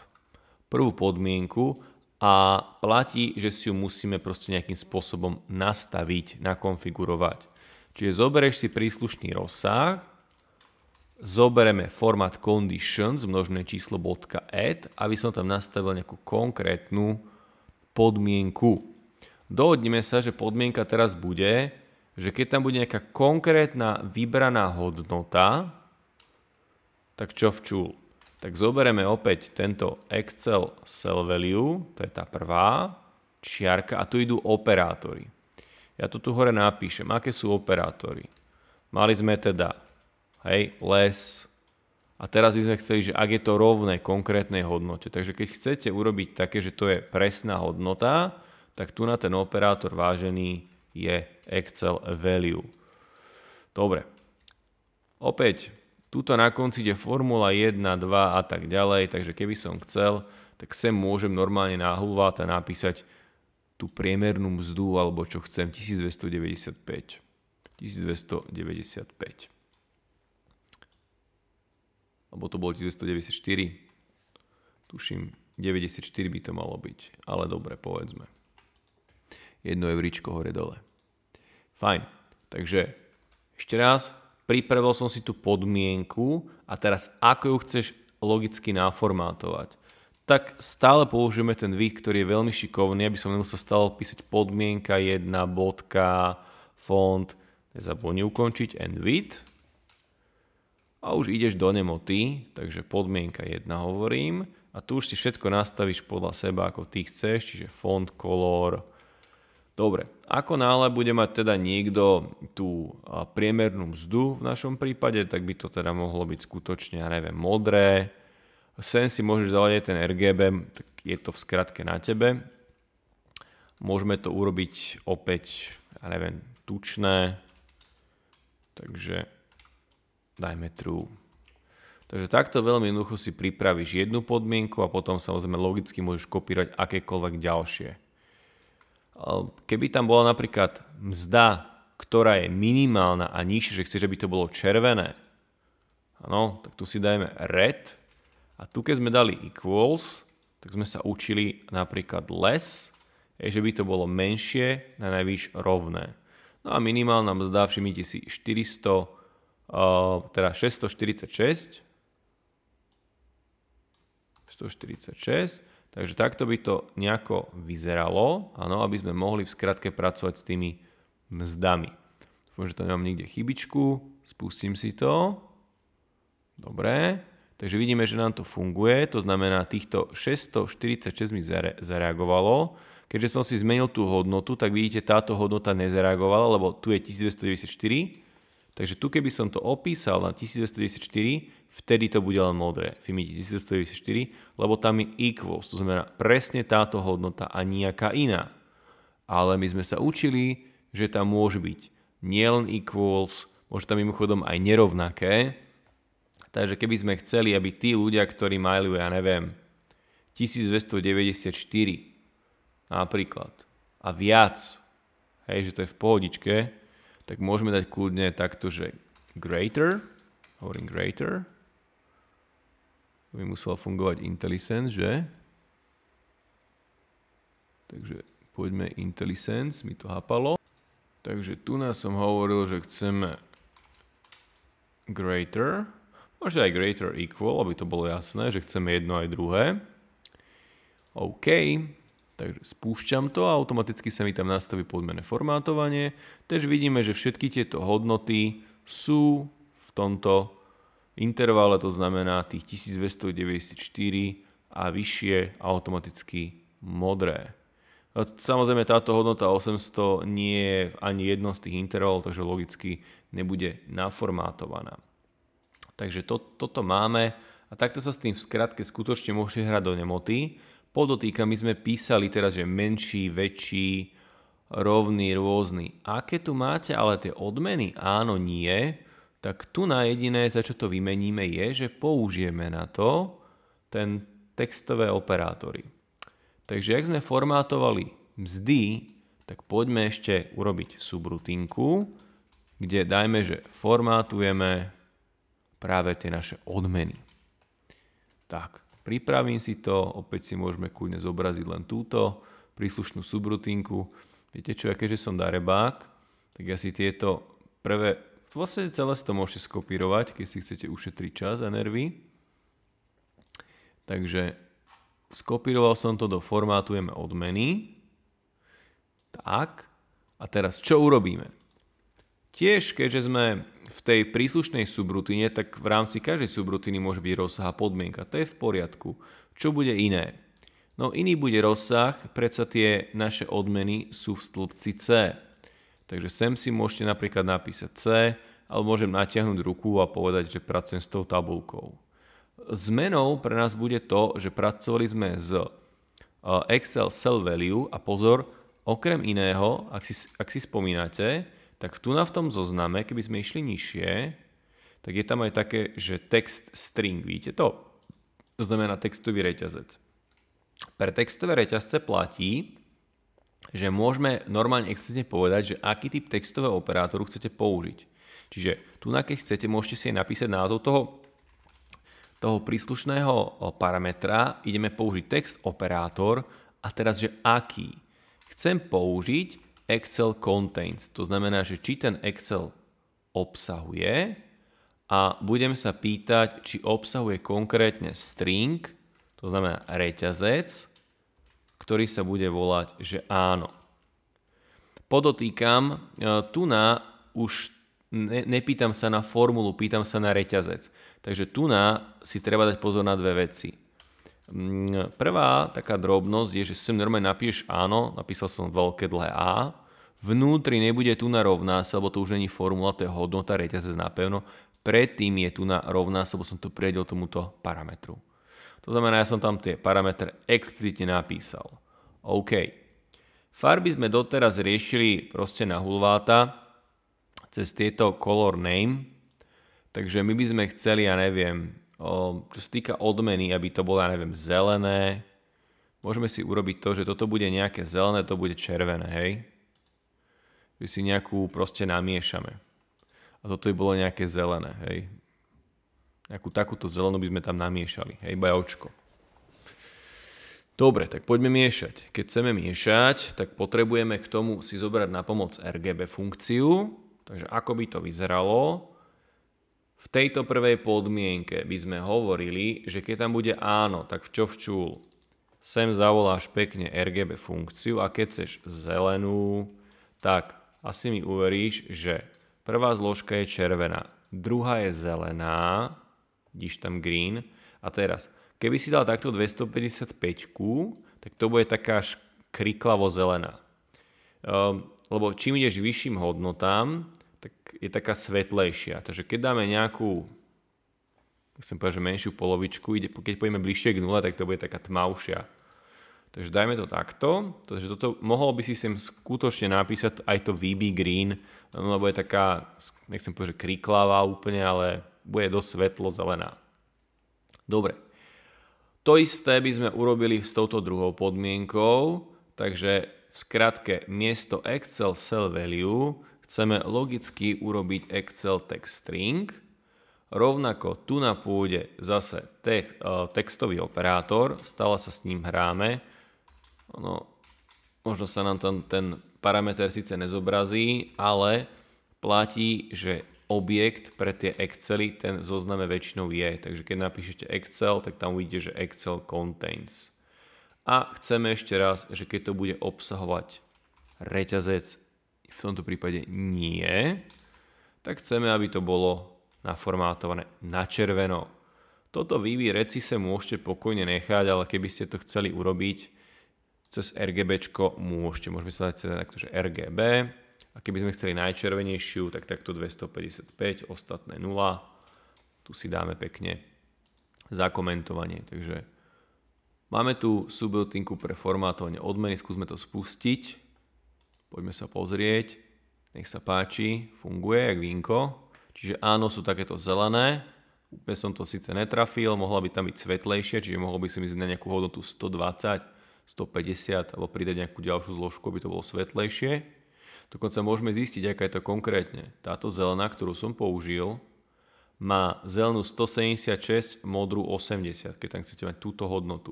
prvú podmienku a platí, že si ju musíme proste nejakým spôsobom nastaviť, nakonfigurovať. Čiže zoberieš si príslušný rozsah, zoberieme format conditions, množné číslo .add, aby som tam nastavil nejakú konkrétnu podmienku. Dohodneme sa, že podmienka teraz bude, že keď tam bude nejaká konkrétna vybraná hodnota, tak čo včul? Tak zoberieme opäť tento Excel cell value, to je tá prvá čiarka a tu idú operátory. Ja to tu hore napíšem, aké sú operátory. Mali sme teda hej, less. a teraz by sme chceli, že ak je to rovné konkrétnej hodnote. Takže keď chcete urobiť také, že to je presná hodnota, tak tu na ten operátor vážený je Excel value. Dobre. Opäť, tuto na konci ide formula 1, 2 a tak ďalej, takže keby som chcel, tak sem môžem normálne nahlúvať a napísať tú priemernú mzdu, alebo čo chcem, 1295. 1295. Alebo to bolo 1294. Tuším, 94 by to malo byť, ale dobre, povedzme jedno evričko hore dole. Fajn. Takže ešte raz, pripravil som si tú podmienku a teraz ako ju chceš logicky naformátovať tak stále použijeme ten vih, ktorý je veľmi šikovný, aby som nemusel stále písať podmienka 1, bodka, font, nezabudni ukončiť, and with. A už ideš do nemoty, takže podmienka 1 hovorím. A tu už si všetko nastavíš podľa seba, ako ty chceš, čiže font, kolor, Dobre, ako náhle bude mať teda niekto tú priemernú mzdu v našom prípade, tak by to teda mohlo byť skutočne, ja neviem, modré. Sen si môžeš zaľadiť ten RGB, tak je to v skratke na tebe. Môžeme to urobiť opäť, ja neviem, tučné. Takže dajme true. Takže takto veľmi jednoducho si pripravíš jednu podmienku a potom samozrejme logicky môžeš kopírať akékoľvek ďalšie. Ehm, keby tam bola napríklad mzda, ktorá je minimálna a nižšia, že chceš, aby to bolo červené, ano, tak tu si dajme red a tu keď sme dali equals, tak sme sa učili napríklad less, je, že by to bolo menšie na najvyš rovné. No a minimálna mzda, všimnite si, 400, ehm, teda 646, 146 Takže takto by to nejako vyzeralo, ano, aby sme mohli v skratke pracovať s tými mzdami. Dúfam, že to nemám nikde chybičku, spustím si to. Dobre, takže vidíme, že nám to funguje, to znamená týchto 646 mi zareagovalo. Keďže som si zmenil tú hodnotu, tak vidíte, táto hodnota nezareagovala, lebo tu je 1294, Takže tu keby som to opísal na 1294, vtedy to bude len modré, FIMI 1294, lebo tam je equals, to znamená presne táto hodnota a nejaká iná. Ale my sme sa učili, že tam môže byť nielen equals, môže tam mimochodom aj nerovnaké, takže keby sme chceli, aby tí ľudia, ktorí majú, ja neviem, 1294 napríklad a viac, hej, že to je v pohodičke, tak môžeme dať kľudne takto, že greater, hovorím greater, by musel fungovať IntelliSense, že? Takže poďme IntelliSense, mi to hapalo. Takže tu nás som hovoril, že chceme greater, možno aj greater equal, aby to bolo jasné, že chceme jedno aj druhé. OK. Takže spúšťam to a automaticky sa mi tam nastaví podmené formátovanie. Tež vidíme, že všetky tieto hodnoty sú v tomto intervale, to znamená tých 1294 a vyššie automaticky modré. Samozrejme táto hodnota 800 nie je ani jedno z tých intervalov, takže logicky nebude naformátovaná. Takže to, toto máme a takto sa s tým v skratke skutočne môžete hrať do nemoty podotýka, my sme písali teraz, že menší, väčší, rovný, rôzny. Aké tu máte ale tie odmeny? Áno, nie. Tak tu na jediné, za čo to vymeníme, je, že použijeme na to ten textové operátory. Takže ak sme formátovali mzdy, tak poďme ešte urobiť subrutinku, kde dajme, že formátujeme práve tie naše odmeny. Tak, Pripravím si to, opäť si môžeme kľudne zobraziť len túto príslušnú subrutinku. Viete čo, ja keďže som darebák, tak ja si tieto prvé, vlastne celé si to môžete skopírovať, keď si chcete ušetriť čas a nervy. Takže skopíroval som to do formátu odmeny. Tak. A teraz čo urobíme? Tiež, keďže sme v tej príslušnej subrutine, tak v rámci každej subrutiny môže byť rozsah a podmienka. To je v poriadku. Čo bude iné? No iný bude rozsah, predsa tie naše odmeny sú v stĺpci C. Takže sem si môžete napríklad napísať C, ale môžem natiahnuť ruku a povedať, že pracujem s tou tabulkou. Zmenou pre nás bude to, že pracovali sme z e, Excel Cell Value a pozor, okrem iného, ak si, ak si spomínate, tak tu na v tom zozname, keby sme išli nižšie, tak je tam aj také, že text string, vidíte to? To znamená textový reťazec. Pre textové reťazce platí, že môžeme normálne explicitne povedať, že aký typ textového operátoru chcete použiť. Čiže tu na keď chcete, môžete si napísať názov toho, toho príslušného parametra. Ideme použiť text operátor a teraz, že aký. Chcem použiť Excel contains. To znamená, že či ten Excel obsahuje a budem sa pýtať, či obsahuje konkrétne string, to znamená reťazec, ktorý sa bude volať, že áno. Podotýkam, e, tu na už ne, nepýtam sa na formulu, pýtam sa na reťazec. Takže tu na si treba dať pozor na dve veci. Mm, prvá taká drobnosť je, že sem normálne napíš áno, napísal som veľké dlhé A, Vnútri nebude tu na sa, lebo to už není formula, to je hodnota, reťazec napevno. Predtým je tu na sa, lebo som to priedel tomuto parametru. To znamená, ja som tam tie parametre explicitne napísal. OK. Farby sme doteraz riešili proste na hulváta cez tieto color name. Takže my by sme chceli, ja neviem, čo sa týka odmeny, aby to bolo, ja neviem, zelené. Môžeme si urobiť to, že toto bude nejaké zelené, to bude červené, hej? že si nejakú proste namiešame. A toto by bolo nejaké zelené, hej. Nejakú takúto zelenú by sme tam namiešali, hej, očko. Dobre, tak poďme miešať. Keď chceme miešať, tak potrebujeme k tomu si zobrať na pomoc RGB funkciu. Takže ako by to vyzeralo? V tejto prvej podmienke by sme hovorili, že keď tam bude áno, tak v čo včul? Sem zavoláš pekne RGB funkciu a keď chceš zelenú, tak asi mi uveríš, že prvá zložka je červená, druhá je zelená, vidíš tam green, a teraz, keby si dal takto 255, tak to bude taká až kriklavo zelená. Um, lebo čím ideš vyšším hodnotám, tak je taká svetlejšia. Takže keď dáme nejakú, chcem povedať, že menšiu polovičku, keď pôjdeme bližšie k nule, tak to bude taká tmavšia Takže dajme to takto. Takže toto, mohol by si sem skutočne napísať aj to VB Green, lebo je taká, nechcem povedať, že kriklavá úplne, ale bude dosť svetlo zelená. Dobre. To isté by sme urobili s touto druhou podmienkou, takže v skratke miesto Excel cell value chceme logicky urobiť Excel text string, Rovnako tu na pôde zase eh, textový operátor, stále sa s ním hráme, ono, možno sa nám tam ten parameter síce nezobrazí, ale platí, že objekt pre tie Excely, ten v zozname väčšinou je. Takže keď napíšete Excel, tak tam uvidíte, že Excel contains. A chceme ešte raz, že keď to bude obsahovať reťazec, v tomto prípade nie, tak chceme, aby to bolo naformátované na červeno. Toto vývy reci sa môžete pokojne nechať, ale keby ste to chceli urobiť, cez RGB môžete. Môžeme sa dať cez takto, že RGB. A keby sme chceli najčervenejšiu, tak takto 255, ostatné 0. Tu si dáme pekne zakomentovanie. Takže máme tu subroutinku pre formátovanie odmeny. Skúsme to spustiť. Poďme sa pozrieť. Nech sa páči, funguje jak vínko. Čiže áno, sú takéto zelené. Úplne som to síce netrafil, mohla by tam byť svetlejšia, čiže mohol by som ísť na nejakú hodnotu 120 150 alebo pridať nejakú ďalšiu zložku, aby to bolo svetlejšie. Dokonca môžeme zistiť, aká je to konkrétne. Táto zelená, ktorú som použil, má zelenú 176, modrú 80, keď tam chcete mať túto hodnotu.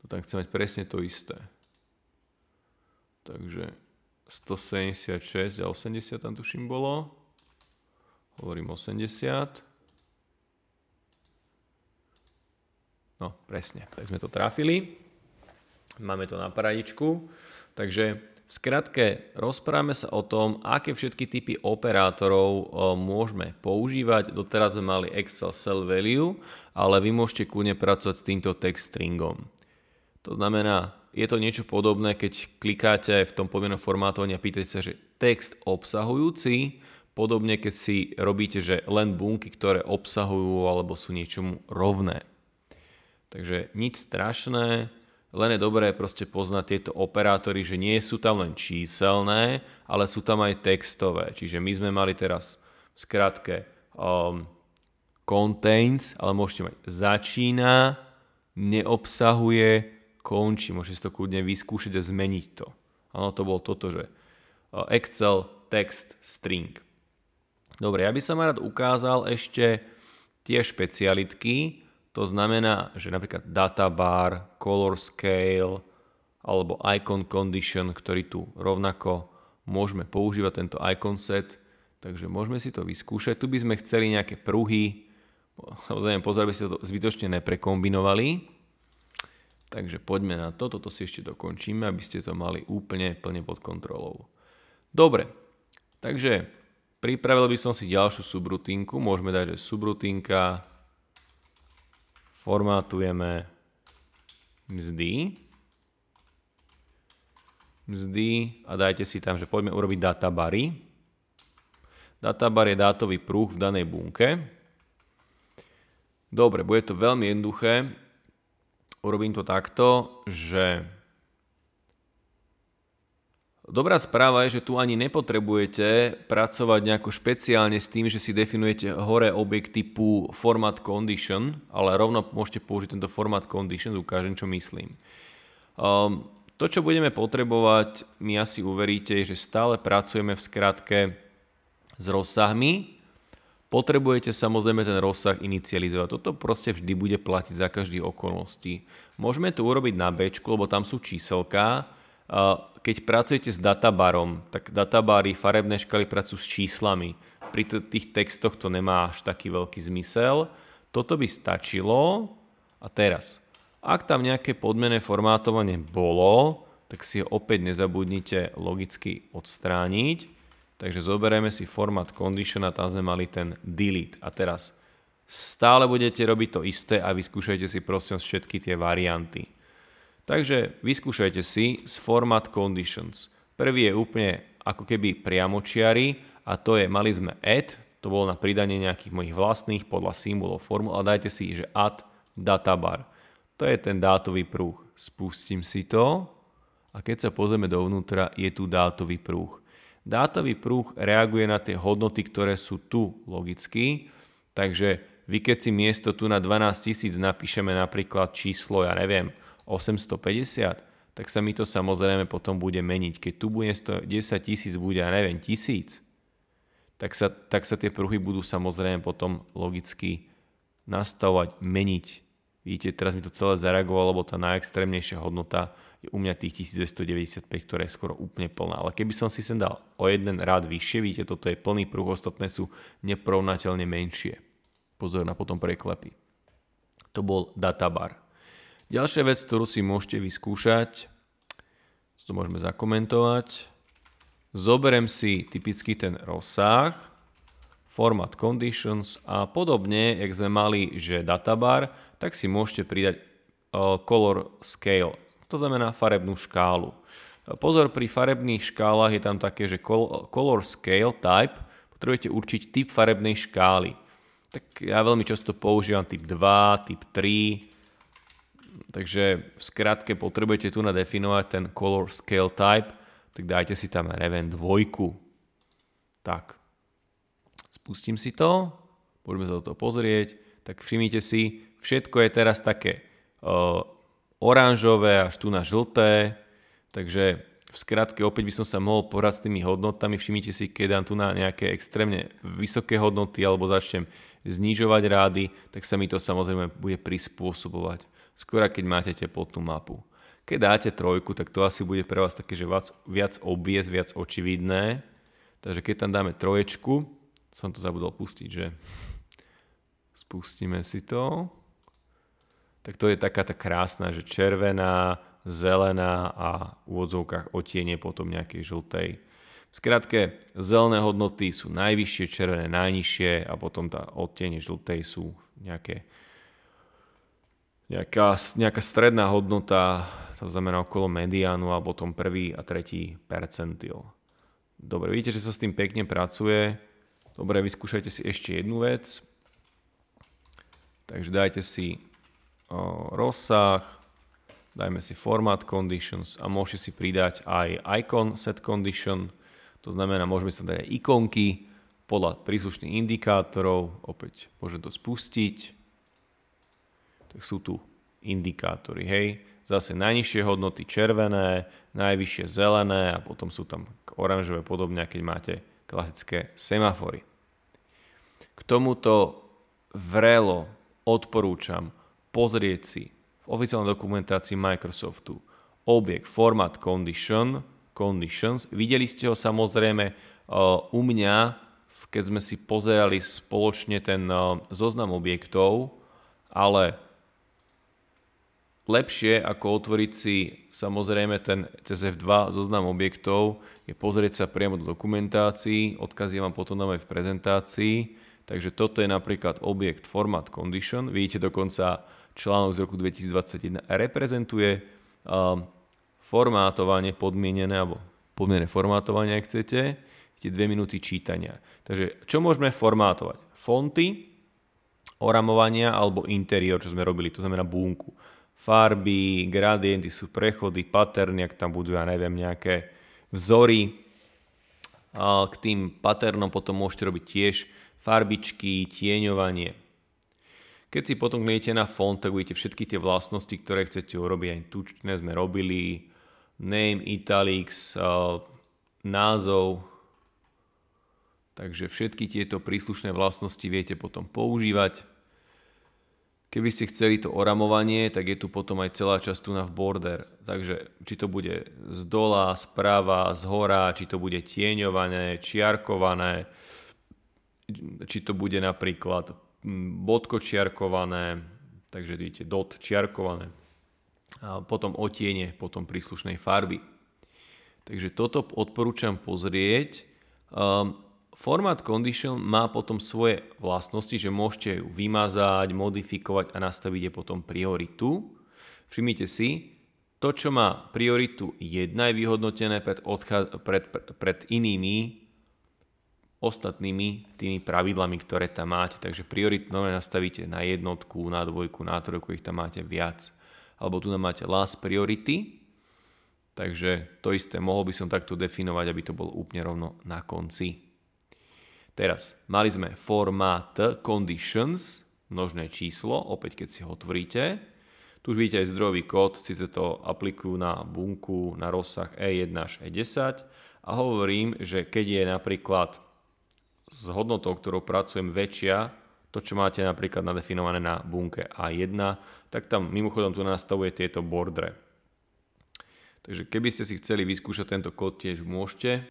To tam chce mať presne to isté. Takže 176 a 80 tam tuším bolo. Hovorím 80. No, presne, tak sme to trafili. Máme to na paradičku. Takže v skratke rozprávame sa o tom, aké všetky typy operátorov môžeme používať. Doteraz sme mali Excel Cell Value, ale vy môžete kúne pracovať s týmto text stringom. To znamená, je to niečo podobné, keď klikáte v tom pomienom formátovaní a pýtate sa, že text obsahujúci, podobne keď si robíte, že len bunky, ktoré obsahujú alebo sú niečomu rovné. Takže nič strašné, len je dobré proste poznať tieto operátory, že nie sú tam len číselné, ale sú tam aj textové. Čiže my sme mali teraz v skratke um, contains, ale môžete mať začína, neobsahuje, končí. Môžete si to kľudne vyskúšať a zmeniť to. Áno, to bolo toto, že uh, Excel, text, string. Dobre, ja by som rád ukázal ešte tie špecialitky, to znamená, že napríklad databar, color scale alebo icon condition, ktorý tu rovnako môžeme používať tento icon set, takže môžeme si to vyskúšať. Tu by sme chceli nejaké pruhy, samozrejme pozor, aby ste to zbytočne neprekombinovali. Takže poďme na to, toto si ešte dokončíme, aby ste to mali úplne plne pod kontrolou. Dobre, takže pripravil by som si ďalšiu subrutinku, môžeme dať, že subrutinka formátujeme mzdy. Mzdy a dajte si tam, že poďme urobiť databary. Databar je dátový prúh v danej bunke. Dobre, bude to veľmi jednoduché. Urobím to takto, že Dobrá správa je, že tu ani nepotrebujete pracovať nejako špeciálne s tým, že si definujete hore objekt typu format condition, ale rovno môžete použiť tento format condition, ukážem, čo myslím. Um, to, čo budeme potrebovať, my asi uveríte, že stále pracujeme v skratke s rozsahmi. Potrebujete samozrejme ten rozsah inicializovať. Toto proste vždy bude platiť za každý okolnosti. Môžeme to urobiť na B, lebo tam sú číselka, keď pracujete s databarom, tak databary farebné škály pracujú s číslami. Pri tých textoch to nemá až taký veľký zmysel. Toto by stačilo. A teraz, ak tam nejaké podmené formátovanie bolo, tak si ho opäť nezabudnite logicky odstrániť. Takže zoberieme si format condition a tam sme mali ten delete. A teraz stále budete robiť to isté a vyskúšajte si prosím všetky tie varianty. Takže vyskúšajte si s format conditions. Prvý je úplne ako keby priamočiary a to je, mali sme add, to bolo na pridanie nejakých mojich vlastných podľa symbolov formul a dajte si, že add databar. To je ten dátový prúh. Spustím si to a keď sa pozrieme dovnútra, je tu dátový prúh. Dátový prúh reaguje na tie hodnoty, ktoré sú tu logicky, takže vy keď si miesto tu na 12 000 napíšeme napríklad číslo, ja neviem, 850, tak sa mi to samozrejme potom bude meniť. Keď tu bude 10 tisíc, bude, ja neviem, tisíc, tak sa, tak sa tie pruhy budú samozrejme potom logicky nastavovať, meniť. Vidíte, teraz mi to celé zareagovalo, lebo tá najextrémnejšia hodnota je u mňa tých 1295, ktorá je skoro úplne plná. Ale keby som si sem dal o jeden rád vyššie, vidíte, toto je plný pruh, ostatné sú neporovnateľne menšie. Pozor na potom preklepy. To bol databar. Ďalšia vec, ktorú si môžete vyskúšať, to môžeme zakomentovať, Zoberiem si typicky ten rozsah, format conditions a podobne, jak sme mali, že databar, tak si môžete pridať e, color scale, to znamená farebnú škálu. Pozor, pri farebných škálach je tam také, že color scale type, potrebujete určiť typ farebnej škály. Tak ja veľmi často používam typ 2, typ 3, Takže v skratke potrebujete tu nadefinovať ten color scale type, tak dajte si tam, neviem, dvojku. Tak. Spustím si to, poďme sa do toho pozrieť, tak všimnite si, všetko je teraz také uh, oranžové až tu na žlté, takže v skratke opäť by som sa mohol porať s tými hodnotami. Všimnite si, keď dám tu na nejaké extrémne vysoké hodnoty alebo začnem znižovať rády, tak sa mi to samozrejme bude prispôsobovať skôr keď máte teplotnú mapu. Keď dáte trojku, tak to asi bude pre vás také, že viac, viac obviez, viac očividné. Takže keď tam dáme troječku, som to zabudol pustiť, že spustíme si to. Tak to je taká tá krásna, že červená, zelená a v úvodzovkách otiene potom nejakej žltej. V skratke, zelené hodnoty sú najvyššie, červené najnižšie a potom tá odtiene žltej sú nejaké nejaká, nejaká stredná hodnota, to znamená okolo mediánu a potom prvý a tretí percentil. Dobre, vidíte, že sa s tým pekne pracuje. Dobre, vyskúšajte si ešte jednu vec. Takže dajte si o, rozsah, dajme si format conditions a môžete si pridať aj icon set condition, to znamená, môžeme sa dať aj ikonky podľa príslušných indikátorov, opäť môžem to spustiť tak sú tu indikátory, hej. Zase najnižšie hodnoty červené, najvyššie zelené a potom sú tam oranžové podobne, keď máte klasické semafory. K tomuto vrelo odporúčam pozrieť si v oficiálnej dokumentácii Microsoftu objekt format condition, conditions. Videli ste ho samozrejme e, u mňa, keď sme si pozerali spoločne ten e, zoznam objektov, ale lepšie ako otvoriť si samozrejme ten CSF2 zoznam objektov je pozrieť sa priamo do dokumentácií, odkaz je vám potom dáme v prezentácii. Takže toto je napríklad objekt format condition. Vidíte dokonca článok z roku 2021 reprezentuje um, formátovanie podmienené alebo podmienené formátovanie, ak chcete, tie dve minúty čítania. Takže čo môžeme formátovať? Fonty, oramovania alebo interiér, čo sme robili, to znamená bunku farby, gradienty sú prechody, paterny, ak tam budú, ja neviem, nejaké vzory. K tým paternom potom môžete robiť tiež farbičky, tieňovanie. Keď si potom kliknete na font, tak budete všetky tie vlastnosti, ktoré chcete urobiť, aj tučné sme robili, name, italics, názov, takže všetky tieto príslušné vlastnosti viete potom používať. Keby ste chceli to oramovanie, tak je tu potom aj celá časť tu na v border. Takže či to bude z dola, prava, z hora, či to bude tieňované, čiarkované, či to bude napríklad mm, čiarkované, takže vidíte dot čiarkované a potom otiene potom príslušnej farby. Takže toto odporúčam pozrieť. Ehm, Format condition má potom svoje vlastnosti, že môžete ju vymazať, modifikovať a nastavíte potom prioritu. Všimnite si, to, čo má prioritu 1, je vyhodnotené pred, odchá... pred, pred inými ostatnými tými pravidlami, ktoré tam máte. Takže prioritu nové nastavíte na jednotku, na dvojku, na trojku, ich tam máte viac. Alebo tu tam máte last priority. Takže to isté, mohol by som takto definovať, aby to bolo úplne rovno na konci. Teraz, mali sme formát conditions, množné číslo, opäť keď si ho otvoríte. Tu už vidíte aj zdrojový kód, sa to aplikujú na bunku na rozsah E1 až E10 a hovorím, že keď je napríklad s hodnotou, ktorou pracujem, väčšia, to čo máte napríklad nadefinované na bunke A1, tak tam mimochodom tu nastavuje tieto bordre. Takže keby ste si chceli vyskúšať tento kód, tiež môžete.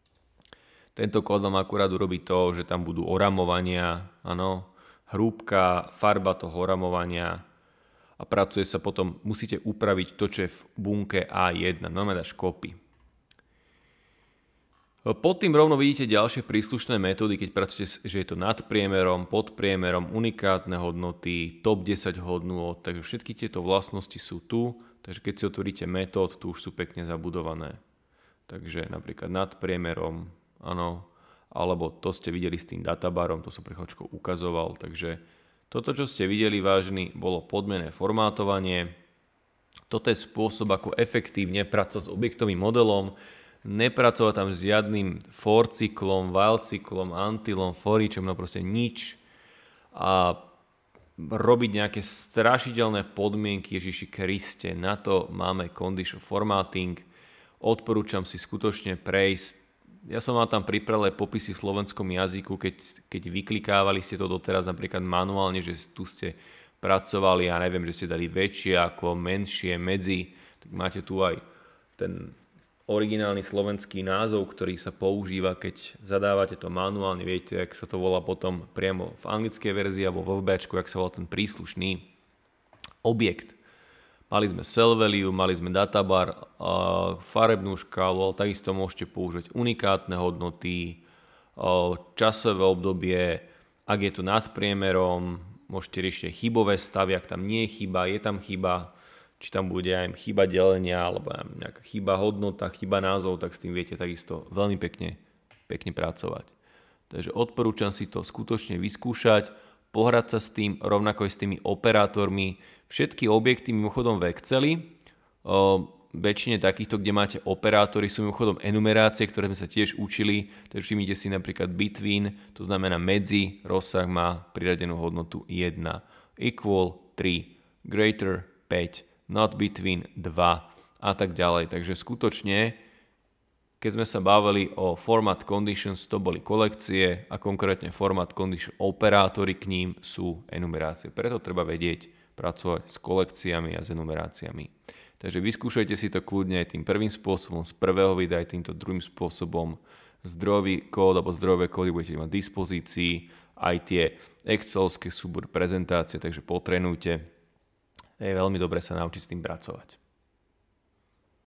Tento kód vám akurát urobí to, že tam budú oramovania, áno, hrúbka, farba toho oramovania a pracuje sa potom, musíte upraviť to, čo je v bunke A1, normálne dáš kopy. Pod tým rovno vidíte ďalšie príslušné metódy, keď pracujete, že je to nad priemerom, pod priemerom, unikátne hodnoty, top 10 hodnôt, takže všetky tieto vlastnosti sú tu, takže keď si otvoríte metód, tu už sú pekne zabudované. Takže napríklad nad priemerom, áno, alebo to ste videli s tým databárom, to som prechladčkou ukazoval, takže toto, čo ste videli, vážny, bolo podmené formátovanie. Toto je spôsob, ako efektívne pracovať s objektovým modelom, nepracovať tam s žiadnym for cyklom, while cyklom, antilom, foričom, no proste nič. A robiť nejaké strašidelné podmienky Ježiši Kriste. Na to máme condition formatting. Odporúčam si skutočne prejsť ja som mal tam pripravil popisy v slovenskom jazyku, keď, keď vyklikávali ste to doteraz napríklad manuálne, že tu ste pracovali, ja neviem, že ste dali väčšie ako menšie, medzi, tak máte tu aj ten originálny slovenský názov, ktorý sa používa, keď zadávate to manuálne, viete, ak sa to volá potom priamo v anglickej verzii alebo v VB, ak sa volá ten príslušný objekt. Mali sme value, mali sme databar, farebnú škálu, ale takisto môžete použiť unikátne hodnoty, časové obdobie, ak je to nad priemerom, môžete riešiť chybové stavy, ak tam nie je chyba, je tam chyba, či tam bude aj chyba delenia alebo nejaká chyba hodnota, chyba názov, tak s tým viete takisto veľmi pekne, pekne pracovať. Takže odporúčam si to skutočne vyskúšať pohrať sa s tým, rovnako aj s tými operátormi. Všetky objekty mimochodom v Exceli, o, väčšine takýchto, kde máte operátory, sú mimochodom enumerácie, ktoré sme sa tiež učili, takže všimnite si napríklad between, to znamená medzi, rozsah má priradenú hodnotu 1, equal 3, greater 5, not between 2 a tak ďalej. Takže skutočne keď sme sa bavili o format conditions, to boli kolekcie a konkrétne format condition operátory k ním sú enumerácie. Preto treba vedieť pracovať s kolekciami a s enumeráciami. Takže vyskúšajte si to kľudne aj tým prvým spôsobom, z prvého videa aj týmto druhým spôsobom. Zdrojový kód alebo zdrojové kódy budete mať v dispozícii, aj tie excelské súbor prezentácie, takže potrenujte. Je veľmi dobre sa naučiť s tým pracovať.